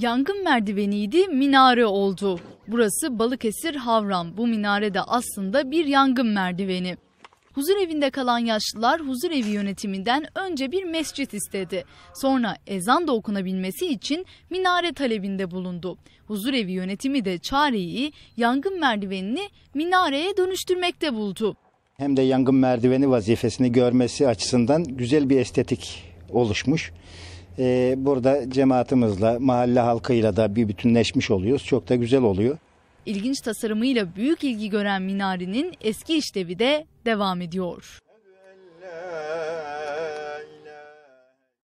Yangın merdiveniydi, minare oldu. Burası Balıkesir Havran. Bu minare de aslında bir yangın merdiveni. Huzur evinde kalan yaşlılar huzur evi yönetiminden önce bir mescit istedi. Sonra ezan da okunabilmesi için minare talebinde bulundu. Huzur evi yönetimi de çareyi yangın merdivenini minareye dönüştürmekte buldu. Hem de yangın merdiveni vazifesini görmesi açısından güzel bir estetik oluşmuş e, burada cemaatimizle, mahalle halkıyla da bir bütünleşmiş oluyoruz. Çok da güzel oluyor. İlginç tasarımıyla büyük ilgi gören minarenin eski işlevi de devam ediyor.